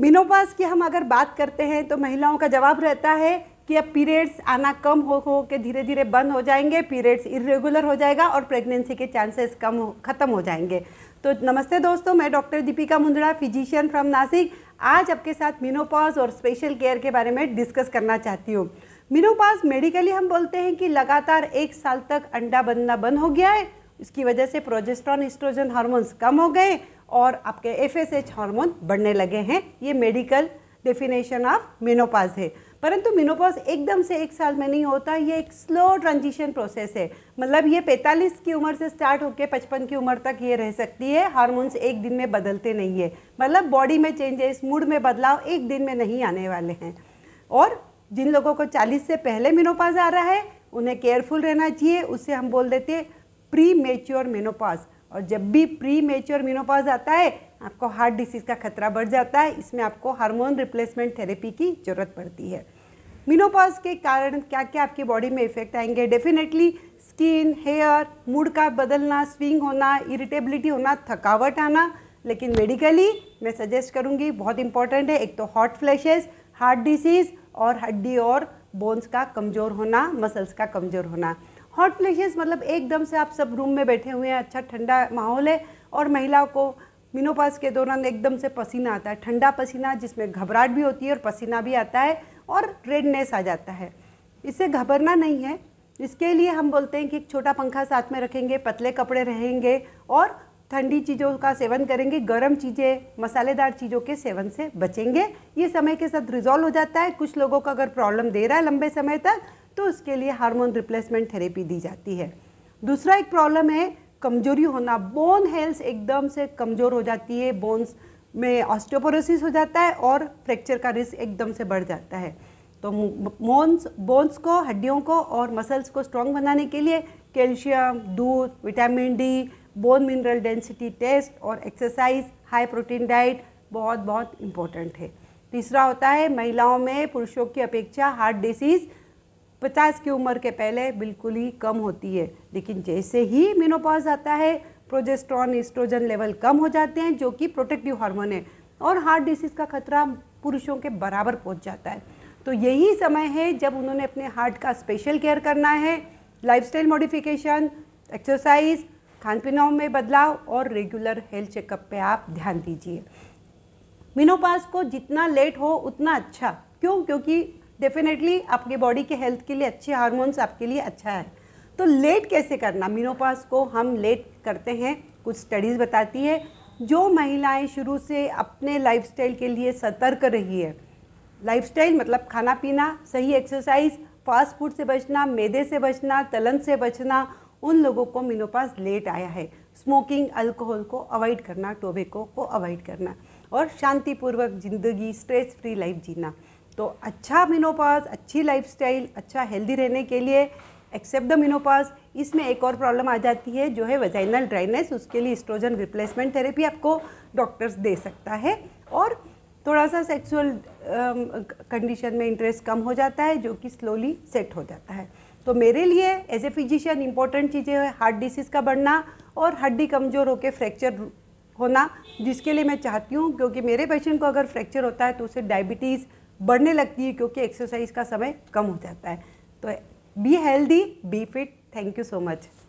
मीनोपास की हम अगर बात करते हैं तो महिलाओं का जवाब रहता है कि अब पीरियड्स आना कम हो हो के धीरे धीरे बंद हो जाएंगे पीरियड्स इरेगुलर हो जाएगा और प्रेगनेंसी के चांसेस कम हो ख़त्म हो जाएंगे तो नमस्ते दोस्तों मैं doctor Deepika Mundra physician from Nashik आज आपके साथ मीनोपॉज और स्पेशल केयर के बारे में डिस्कस करना चाहती हूँ मीनोपॉज मेडिकली हम बोलते हैं कि लगातार एक साल तक अंडा बनना बंद हो गया है इसकी वजह से प्रोजेस्ट्रॉन एस्ट्रोजन हार्मोन्स कम हो गए और आपके एफ हार्मोन बढ़ने लगे हैं ये मेडिकल डेफिनेशन ऑफ मीनोपाज है परंतु मेनोपॉज एकदम से एक साल में नहीं होता ये एक स्लो ट्रांजिशन प्रोसेस है मतलब ये 45 की उम्र से स्टार्ट होकर 55 की उम्र तक ये रह सकती है हार्मोन्स एक दिन में बदलते नहीं है मतलब बॉडी में चेंजेस मूड में बदलाव एक दिन में नहीं आने वाले हैं और जिन लोगों को 40 से पहले मेनोपॉज आ रहा है उन्हें केयरफुल रहना चाहिए उससे हम बोल देते हैं प्री मेच्योर मेनोपॉज और जब भी प्री मेच्योर मीनोपॉज आता है आपको हार्ट डिसीज़ का खतरा बढ़ जाता है इसमें आपको हार्मोन रिप्लेसमेंट थेरेपी की ज़रूरत पड़ती है मीनोपॉज के कारण क्या क्या आपकी बॉडी में इफेक्ट आएंगे डेफिनेटली स्किन हेयर मूड का बदलना स्विंग होना इरिटेबिलिटी होना थकावट आना लेकिन मेडिकली मैं सजेस्ट करूंगी बहुत इंपॉर्टेंट है एक तो हॉट फ्लैशेस हार्ट डिसीज़ और हड्डी और बोन्स का कमज़ोर होना मसल्स का कमज़ोर होना हॉट प्लेसेस मतलब एकदम से आप सब रूम में बैठे हुए हैं अच्छा ठंडा माहौल है और महिलाओं को मीनोपास के दौरान एकदम से पसीना आता है ठंडा पसीना जिसमें घबराहट भी होती है और पसीना भी आता है और रेडनेस आ जाता है इससे घबरना नहीं है इसके लिए हम बोलते हैं कि एक छोटा पंखा साथ में रखेंगे पतले कपड़े रहेंगे और ठंडी चीज़ों का सेवन करेंगे गर्म चीज़ें मसालेदार चीज़ों के सेवन से बचेंगे ये समय के साथ रिजॉल्व हो जाता है कुछ लोगों का अगर प्रॉब्लम दे रहा है लंबे समय तक तो उसके लिए हार्मोन रिप्लेसमेंट थेरेपी दी जाती है दूसरा एक प्रॉब्लम है कमजोरी होना बोन हेल्थ एकदम से कमज़ोर हो जाती है बोन्स में ऑस्टोपोरोसिस हो जाता है और फ्रैक्चर का रिस्क एकदम से बढ़ जाता है तो बोन्स बोन्स को हड्डियों को और मसल्स को स्ट्रॉन्ग बनाने के लिए कैल्शियम दूध vitamin D bone mineral density test और एक्सरसाइज हाई प्रोटीन डाइट बहुत बहुत इम्पोर्टेंट है तीसरा होता है महिलाओं में पुरुषों की अपेक्षा हार्ट डिसीज़ पचास की उम्र के पहले बिल्कुल ही कम होती है लेकिन जैसे ही मीनोपॉज आता है प्रोजेस्ट्रॉन एस्ट्रोजन लेवल कम हो जाते हैं जो कि प्रोटेक्टिव हार्मोन है और हार्ट डिसीज़ का खतरा पुरुषों के बराबर पहुंच जाता है तो यही समय है जब उन्होंने अपने हार्ट का स्पेशल केयर करना है लाइफस्टाइल मॉडिफिकेशन एक्सरसाइज खान पीनों में बदलाव और रेगुलर हेल्थ चेकअप पे आप ध्यान दीजिए मीनोपास को जितना लेट हो उतना अच्छा क्यों क्योंकि डेफिनेटली आपके बॉडी के हेल्थ के लिए अच्छे हार्मोन्स आपके लिए अच्छा है तो लेट कैसे करना मीनोपास को हम लेट करते हैं कुछ स्टडीज़ बताती है जो महिलाएं शुरू से अपने लाइफस्टाइल के लिए सतर्क रही है लाइफस्टाइल मतलब खाना पीना सही एक्सरसाइज फास्ट फूड से बचना मैदे से बचना तलन से बचना उन लोगों को मीनोपास लेट आया है स्मोकिंग अल्कोहल को अवॉइड करना टोबेको को अवॉइड करना और शांतिपूर्वक ज़िंदगी स्ट्रेस फ्री लाइफ जीना तो अच्छा मीनोपास अच्छी लाइफ अच्छा हेल्दी रहने के लिए एक्सेप्ट द मीनोपास इसमें एक और प्रॉब्लम आ जाती है जो है वजाइनल ड्राइनेस उसके लिए स्ट्रोजन रिप्लेसमेंट थेरेपी आपको डॉक्टर्स दे सकता है और थोड़ा सा सेक्सुअल कंडीशन में इंटरेस्ट कम हो जाता है जो कि स्लोली सेट हो जाता है तो मेरे लिए एज ए फिजिशियन इंपॉर्टेंट चीज़ें है हार्ट डिसीज़ का बढ़ना और हड्डी कमज़ोर होकर फ्रैक्चर होना जिसके लिए मैं चाहती हूँ क्योंकि मेरे पेशेंट को अगर फ्रैक्चर होता है तो उसे डायबिटीज़ बढ़ने लगती है क्योंकि एक्सरसाइज का समय कम हो जाता है तो be healthy be fit thank you so much